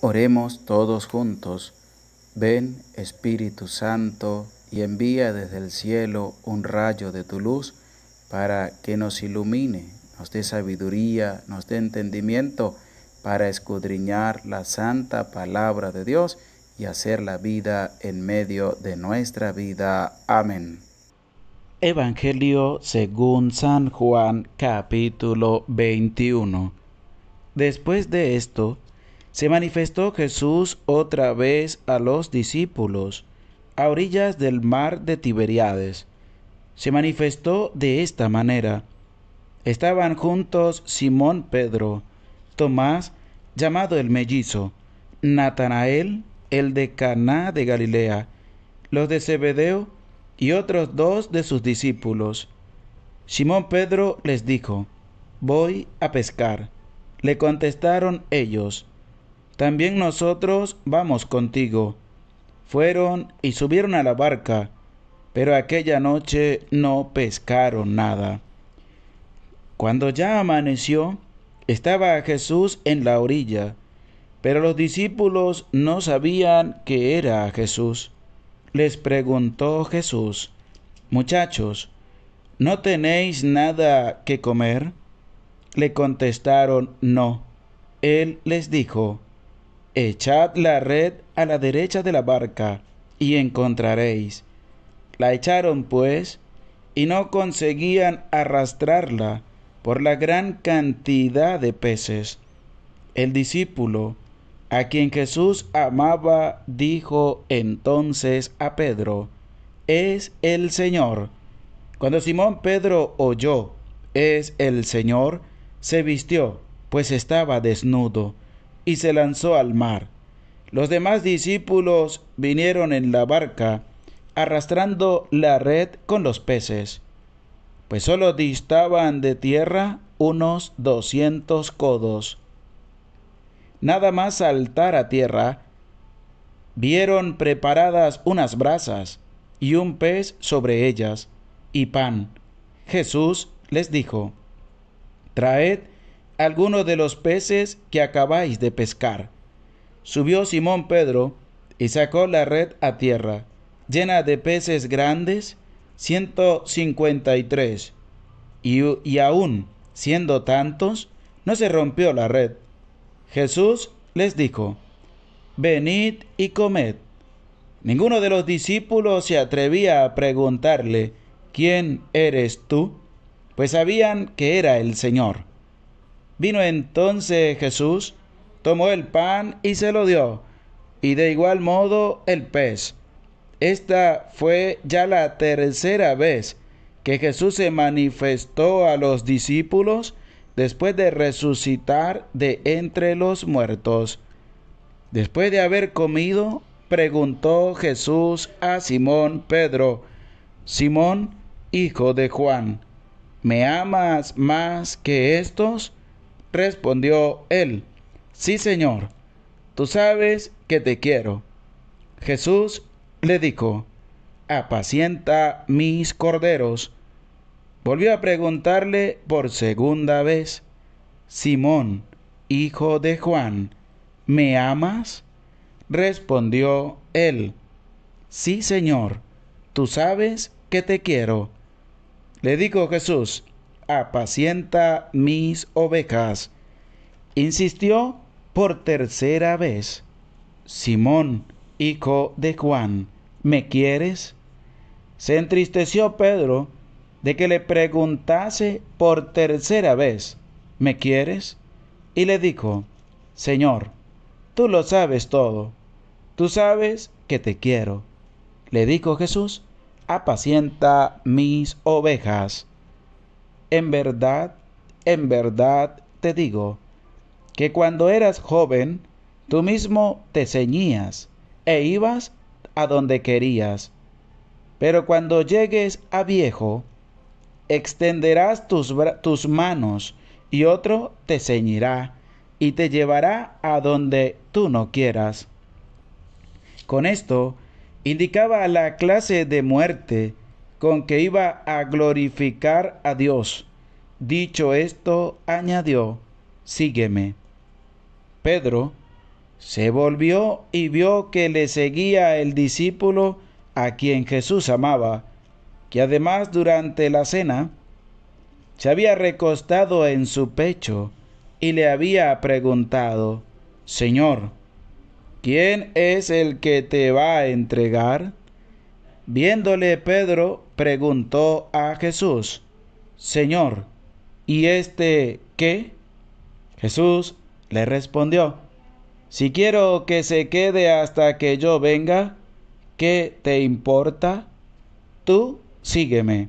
Oremos todos juntos. Ven Espíritu Santo y envía desde el cielo un rayo de tu luz para que nos ilumine, nos dé sabiduría, nos dé entendimiento para escudriñar la santa palabra de Dios y hacer la vida en medio de nuestra vida. Amén. Evangelio según San Juan capítulo 21. Después de esto, se manifestó Jesús otra vez a los discípulos a orillas del mar de Tiberiades. Se manifestó de esta manera. Estaban juntos Simón Pedro, Tomás, llamado el mellizo, Natanael, el de Caná de Galilea, los de Zebedeo y otros dos de sus discípulos. Simón Pedro les dijo, Voy a pescar. Le contestaron ellos, también nosotros vamos contigo. Fueron y subieron a la barca, pero aquella noche no pescaron nada. Cuando ya amaneció, estaba Jesús en la orilla, pero los discípulos no sabían que era Jesús. Les preguntó Jesús, Muchachos, ¿no tenéis nada que comer? Le contestaron, No. Él les dijo, Echad la red a la derecha de la barca y encontraréis. La echaron pues y no conseguían arrastrarla por la gran cantidad de peces. El discípulo, a quien Jesús amaba, dijo entonces a Pedro, es el Señor. Cuando Simón Pedro oyó, es el Señor, se vistió, pues estaba desnudo y se lanzó al mar. Los demás discípulos vinieron en la barca, arrastrando la red con los peces, pues solo distaban de tierra unos doscientos codos. Nada más saltar a tierra, vieron preparadas unas brasas y un pez sobre ellas, y pan. Jesús les dijo, Traed alguno de los peces que acabáis de pescar. Subió Simón Pedro y sacó la red a tierra, llena de peces grandes, 153. Y, y aún siendo tantos, no se rompió la red. Jesús les dijo, Venid y comed. Ninguno de los discípulos se atrevía a preguntarle, ¿quién eres tú? Pues sabían que era el Señor. Vino entonces Jesús, tomó el pan y se lo dio, y de igual modo el pez. Esta fue ya la tercera vez que Jesús se manifestó a los discípulos después de resucitar de entre los muertos. Después de haber comido, preguntó Jesús a Simón Pedro, Simón, hijo de Juan, ¿me amas más que estos? Respondió él, sí Señor, tú sabes que te quiero. Jesús le dijo, apacienta mis corderos. Volvió a preguntarle por segunda vez, Simón, hijo de Juan, ¿me amas? Respondió él, sí Señor, tú sabes que te quiero. Le dijo Jesús, apacienta mis ovejas. Insistió por tercera vez, Simón, hijo de Juan, ¿me quieres? Se entristeció Pedro de que le preguntase por tercera vez, ¿me quieres? Y le dijo, Señor, tú lo sabes todo, tú sabes que te quiero. Le dijo Jesús, apacienta mis ovejas. En verdad, en verdad te digo, que cuando eras joven, tú mismo te ceñías e ibas a donde querías. Pero cuando llegues a viejo, extenderás tus, tus manos y otro te ceñirá y te llevará a donde tú no quieras. Con esto, indicaba la clase de muerte con que iba a glorificar a Dios. Dicho esto, añadió, Sígueme. Pedro se volvió y vio que le seguía el discípulo a quien Jesús amaba, que además durante la cena se había recostado en su pecho y le había preguntado, Señor, ¿quién es el que te va a entregar? Viéndole Pedro, preguntó a Jesús, Señor, ¿y este qué? Jesús le respondió, Si quiero que se quede hasta que yo venga, ¿qué te importa? Tú sígueme.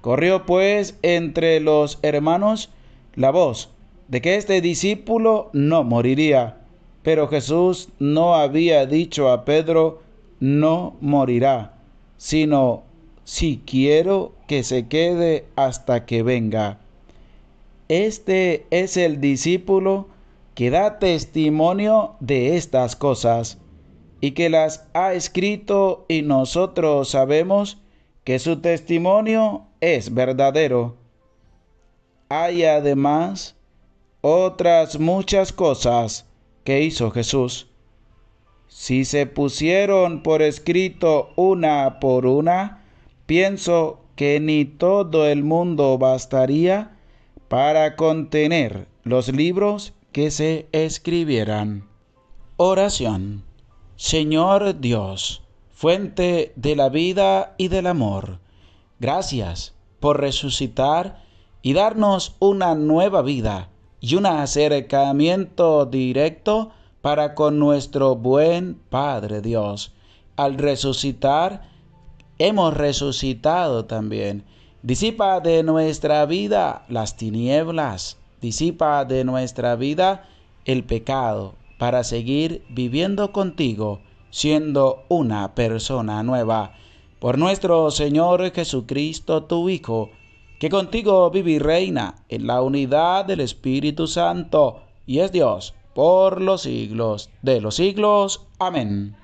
Corrió pues entre los hermanos la voz de que este discípulo no moriría. Pero Jesús no había dicho a Pedro, no morirá sino si quiero que se quede hasta que venga. Este es el discípulo que da testimonio de estas cosas y que las ha escrito y nosotros sabemos que su testimonio es verdadero. Hay además otras muchas cosas que hizo Jesús si se pusieron por escrito una por una, pienso que ni todo el mundo bastaría para contener los libros que se escribieran. Oración. Señor Dios, fuente de la vida y del amor, gracias por resucitar y darnos una nueva vida y un acercamiento directo para con nuestro buen Padre Dios. Al resucitar, hemos resucitado también. Disipa de nuestra vida las tinieblas, disipa de nuestra vida el pecado, para seguir viviendo contigo, siendo una persona nueva. Por nuestro Señor Jesucristo, tu Hijo, que contigo vive y reina en la unidad del Espíritu Santo, y es Dios por los siglos de los siglos. Amén.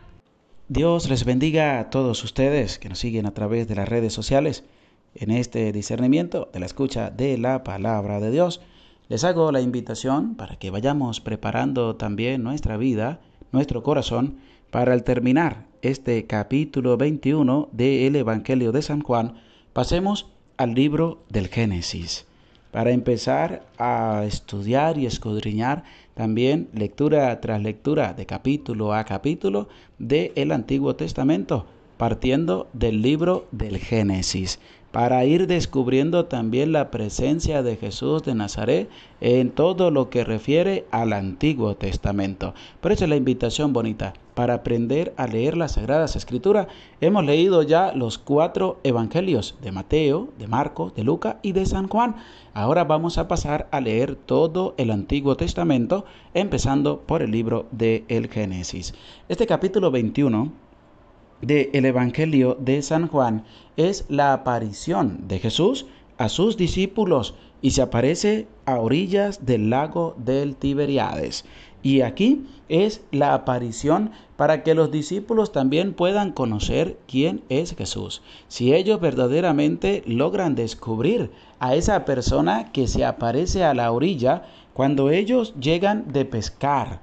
Dios les bendiga a todos ustedes que nos siguen a través de las redes sociales en este discernimiento de la escucha de la palabra de Dios. Les hago la invitación para que vayamos preparando también nuestra vida, nuestro corazón, para al terminar este capítulo 21 del Evangelio de San Juan, pasemos al libro del Génesis, para empezar a estudiar y escudriñar también lectura tras lectura, de capítulo a capítulo del el Antiguo Testamento partiendo del libro del Génesis, para ir descubriendo también la presencia de Jesús de Nazaret en todo lo que refiere al Antiguo Testamento. Por eso es la invitación bonita, para aprender a leer las Sagradas Escrituras. Hemos leído ya los cuatro Evangelios de Mateo, de marco de Lucas y de San Juan. Ahora vamos a pasar a leer todo el Antiguo Testamento, empezando por el libro del el Génesis. Este capítulo 21 del el Evangelio de San Juan es la aparición de Jesús a sus discípulos y se aparece a orillas del lago del Tiberiades. Y aquí es la aparición para que los discípulos también puedan conocer quién es Jesús. Si ellos verdaderamente logran descubrir a esa persona que se aparece a la orilla cuando ellos llegan de pescar,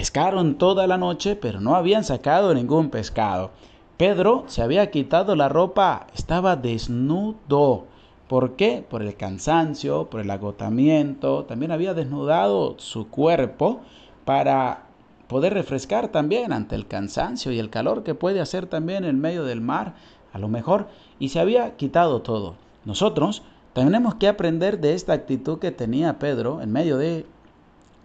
Pescaron toda la noche, pero no habían sacado ningún pescado. Pedro se había quitado la ropa, estaba desnudo. ¿Por qué? Por el cansancio, por el agotamiento. También había desnudado su cuerpo para poder refrescar también ante el cansancio y el calor que puede hacer también en medio del mar, a lo mejor. Y se había quitado todo. Nosotros tenemos que aprender de esta actitud que tenía Pedro en medio de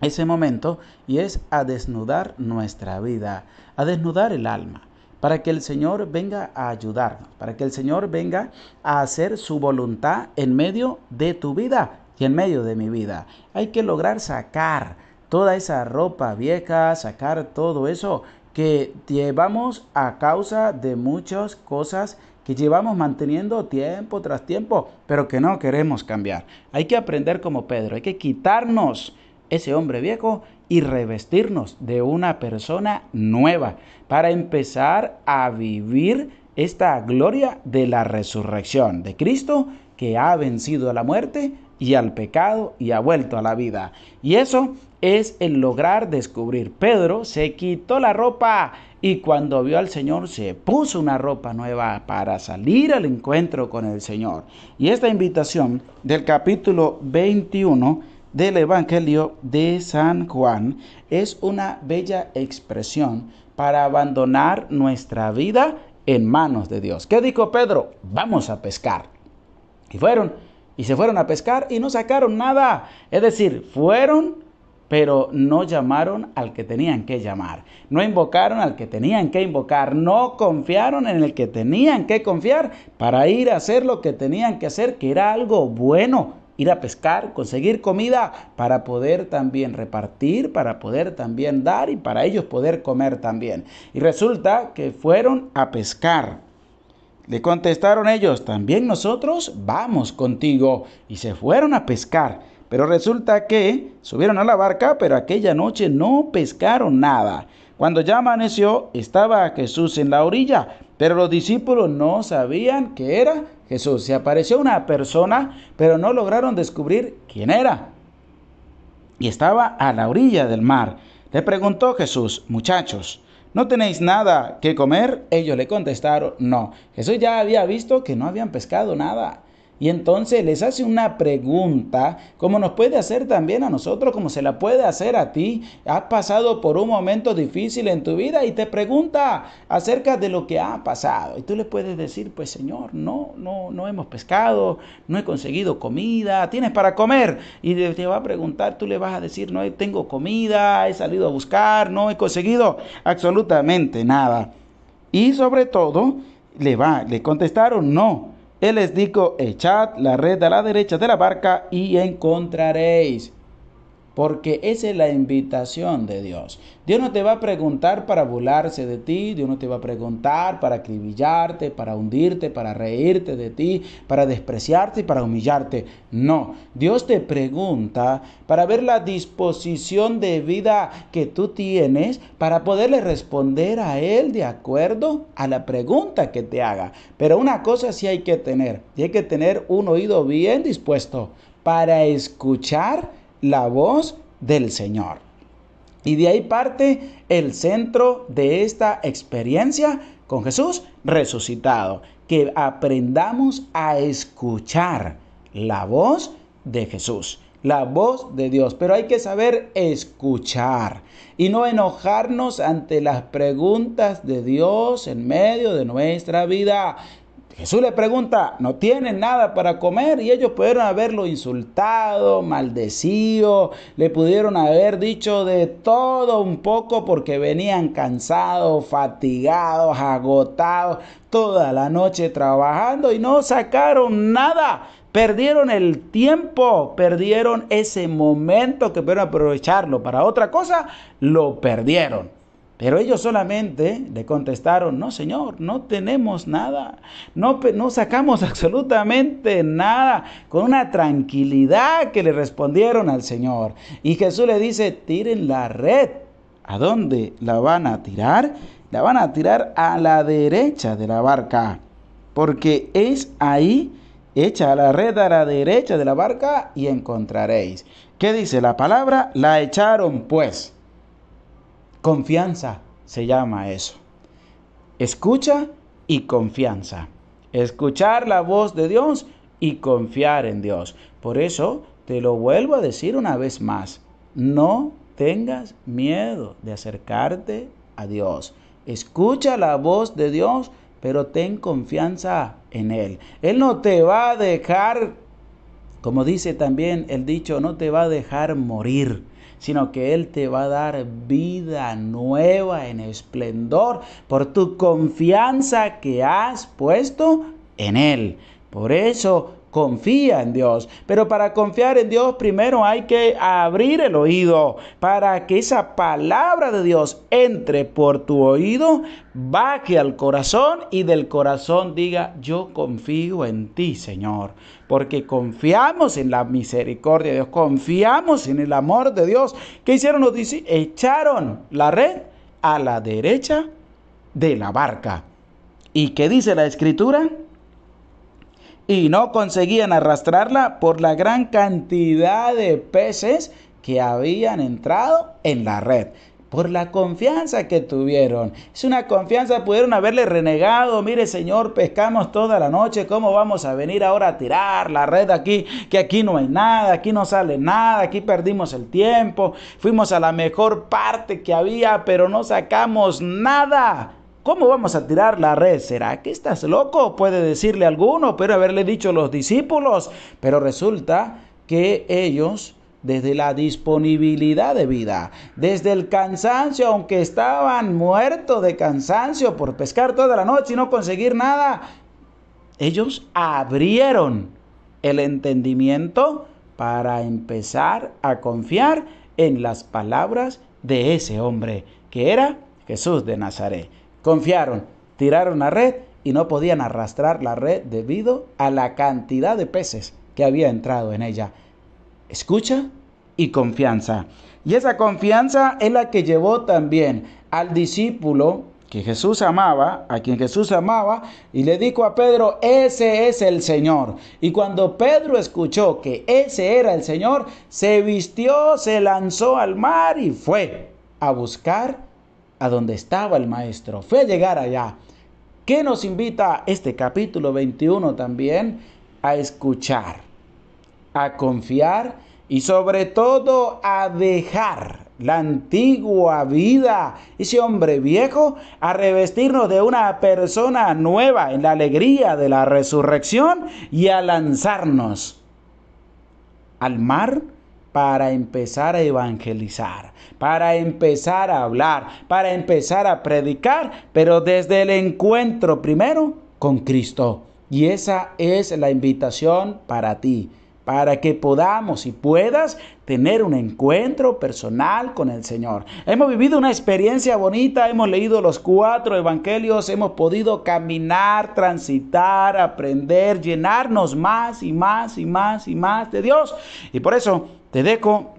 ese momento y es a desnudar nuestra vida, a desnudar el alma, para que el Señor venga a ayudarnos, para que el Señor venga a hacer su voluntad en medio de tu vida y en medio de mi vida. Hay que lograr sacar toda esa ropa vieja, sacar todo eso que llevamos a causa de muchas cosas que llevamos manteniendo tiempo tras tiempo, pero que no queremos cambiar. Hay que aprender como Pedro, hay que quitarnos ese hombre viejo y revestirnos de una persona nueva para empezar a vivir esta gloria de la resurrección de Cristo que ha vencido a la muerte y al pecado y ha vuelto a la vida. Y eso es el lograr descubrir. Pedro se quitó la ropa y cuando vio al Señor se puso una ropa nueva para salir al encuentro con el Señor. Y esta invitación del capítulo 21 del Evangelio de San Juan es una bella expresión para abandonar nuestra vida en manos de Dios. ¿Qué dijo Pedro? Vamos a pescar. Y fueron, y se fueron a pescar y no sacaron nada. Es decir, fueron, pero no llamaron al que tenían que llamar. No invocaron al que tenían que invocar. No confiaron en el que tenían que confiar para ir a hacer lo que tenían que hacer, que era algo bueno ir a pescar, conseguir comida para poder también repartir, para poder también dar y para ellos poder comer también. Y resulta que fueron a pescar. Le contestaron ellos, también nosotros vamos contigo. Y se fueron a pescar. Pero resulta que subieron a la barca, pero aquella noche no pescaron nada. Cuando ya amaneció, estaba Jesús en la orilla, pero los discípulos no sabían que era Jesús. Se apareció una persona, pero no lograron descubrir quién era. Y estaba a la orilla del mar. Le preguntó Jesús, muchachos, ¿no tenéis nada que comer? Ellos le contestaron, no. Jesús ya había visto que no habían pescado nada. Y entonces les hace una pregunta, como nos puede hacer también a nosotros, como se la puede hacer a ti. Has pasado por un momento difícil en tu vida y te pregunta acerca de lo que ha pasado. Y tú le puedes decir, pues Señor, no, no, no hemos pescado, no he conseguido comida, tienes para comer. Y te va a preguntar, tú le vas a decir, no tengo comida, he salido a buscar, no he conseguido absolutamente nada. Y sobre todo, le va, le contestaron, no él les dijo, echad la red a la derecha de la barca y encontraréis porque esa es la invitación de Dios. Dios no te va a preguntar para burlarse de ti, Dios no te va a preguntar para acribillarte, para hundirte, para reírte de ti, para despreciarte y para humillarte. No, Dios te pregunta para ver la disposición de vida que tú tienes para poderle responder a Él de acuerdo a la pregunta que te haga. Pero una cosa sí hay que tener, y hay que tener un oído bien dispuesto para escuchar la voz del Señor. Y de ahí parte el centro de esta experiencia con Jesús resucitado, que aprendamos a escuchar la voz de Jesús, la voz de Dios. Pero hay que saber escuchar y no enojarnos ante las preguntas de Dios en medio de nuestra vida, Jesús le pregunta, ¿no tienen nada para comer? Y ellos pudieron haberlo insultado, maldecido, le pudieron haber dicho de todo un poco porque venían cansados, fatigados, agotados, toda la noche trabajando y no sacaron nada. Perdieron el tiempo, perdieron ese momento que pudieron aprovecharlo para otra cosa, lo perdieron. Pero ellos solamente le contestaron, no Señor, no tenemos nada, no, no sacamos absolutamente nada, con una tranquilidad que le respondieron al Señor. Y Jesús le dice, tiren la red. ¿A dónde la van a tirar? La van a tirar a la derecha de la barca, porque es ahí, echa la red a la derecha de la barca y encontraréis. ¿Qué dice la palabra? La echaron pues. Confianza se llama eso. Escucha y confianza. Escuchar la voz de Dios y confiar en Dios. Por eso te lo vuelvo a decir una vez más. No tengas miedo de acercarte a Dios. Escucha la voz de Dios, pero ten confianza en Él. Él no te va a dejar, como dice también el dicho, no te va a dejar morir sino que Él te va a dar vida nueva en esplendor por tu confianza que has puesto en Él. Por eso confía en Dios. Pero para confiar en Dios primero hay que abrir el oído para que esa palabra de Dios entre por tu oído, baje al corazón y del corazón diga, yo confío en ti, Señor. Porque confiamos en la misericordia de Dios, confiamos en el amor de Dios. ¿Qué hicieron los discípulos? Echaron la red a la derecha de la barca. ¿Y qué dice la escritura? y no conseguían arrastrarla por la gran cantidad de peces que habían entrado en la red por la confianza que tuvieron. Es una confianza, pudieron haberle renegado, mire Señor, pescamos toda la noche, ¿cómo vamos a venir ahora a tirar la red aquí? Que aquí no hay nada, aquí no sale nada, aquí perdimos el tiempo, fuimos a la mejor parte que había, pero no sacamos nada. ¿Cómo vamos a tirar la red? ¿Será que estás loco? Puede decirle alguno, pero haberle dicho los discípulos. Pero resulta que ellos desde la disponibilidad de vida, desde el cansancio, aunque estaban muertos de cansancio por pescar toda la noche y no conseguir nada, ellos abrieron el entendimiento para empezar a confiar en las palabras de ese hombre que era Jesús de Nazaret. Confiaron, tiraron la red y no podían arrastrar la red debido a la cantidad de peces que había entrado en ella. Escucha y confianza. Y esa confianza es la que llevó también al discípulo que Jesús amaba, a quien Jesús amaba, y le dijo a Pedro, ese es el Señor. Y cuando Pedro escuchó que ese era el Señor, se vistió, se lanzó al mar y fue a buscar a donde estaba el maestro, fue a llegar allá. ¿Qué nos invita este capítulo 21 también? A escuchar, a confiar y sobre todo a dejar la antigua vida, ese hombre viejo, a revestirnos de una persona nueva en la alegría de la resurrección y a lanzarnos al mar para empezar a evangelizar, para empezar a hablar, para empezar a predicar, pero desde el encuentro primero con Cristo. Y esa es la invitación para ti, para que podamos y puedas tener un encuentro personal con el Señor. Hemos vivido una experiencia bonita, hemos leído los cuatro evangelios, hemos podido caminar, transitar, aprender, llenarnos más y más y más y más de Dios. Y por eso te dejo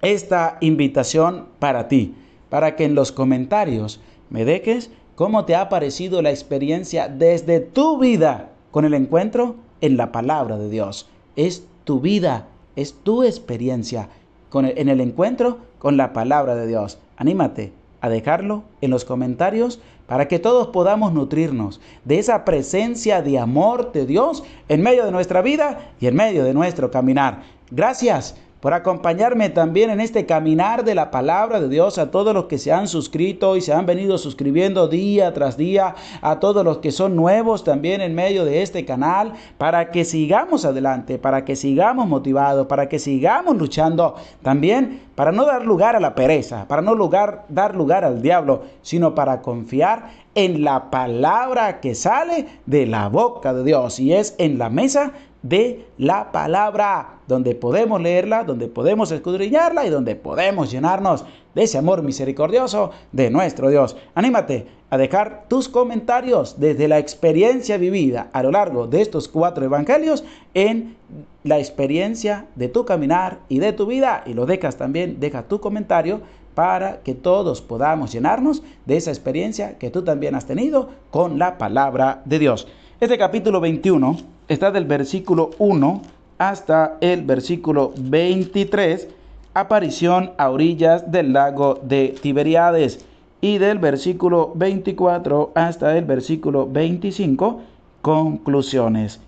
esta invitación para ti, para que en los comentarios me dejes cómo te ha parecido la experiencia desde tu vida con el encuentro en la palabra de Dios. Es tu vida, es tu experiencia con en el encuentro con la palabra de Dios. Anímate a dejarlo en los comentarios para que todos podamos nutrirnos de esa presencia de amor de Dios en medio de nuestra vida y en medio de nuestro caminar. Gracias por acompañarme también en este caminar de la palabra de Dios, a todos los que se han suscrito y se han venido suscribiendo día tras día, a todos los que son nuevos también en medio de este canal, para que sigamos adelante, para que sigamos motivados, para que sigamos luchando también para no dar lugar a la pereza, para no lugar, dar lugar al diablo, sino para confiar en la palabra que sale de la boca de Dios y es en la mesa de la palabra, donde podemos leerla, donde podemos escudriñarla y donde podemos llenarnos de ese amor misericordioso de nuestro Dios. Anímate a dejar tus comentarios desde la experiencia vivida a lo largo de estos cuatro evangelios en la experiencia de tu caminar y de tu vida y lo dejas también, deja tu comentario para que todos podamos llenarnos de esa experiencia que tú también has tenido con la palabra de Dios. Este capítulo 21 está del versículo 1 hasta el versículo 23, aparición a orillas del lago de Tiberiades, y del versículo 24 hasta el versículo 25, conclusiones.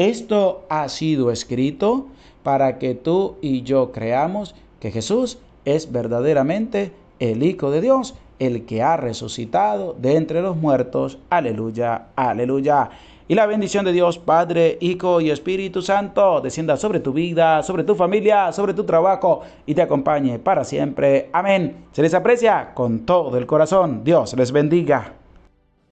Esto ha sido escrito para que tú y yo creamos que Jesús es verdaderamente el Hijo de Dios, el que ha resucitado de entre los muertos. Aleluya, aleluya. Y la bendición de Dios, Padre, Hijo y Espíritu Santo, descienda sobre tu vida, sobre tu familia, sobre tu trabajo y te acompañe para siempre. Amén. Se les aprecia con todo el corazón. Dios les bendiga.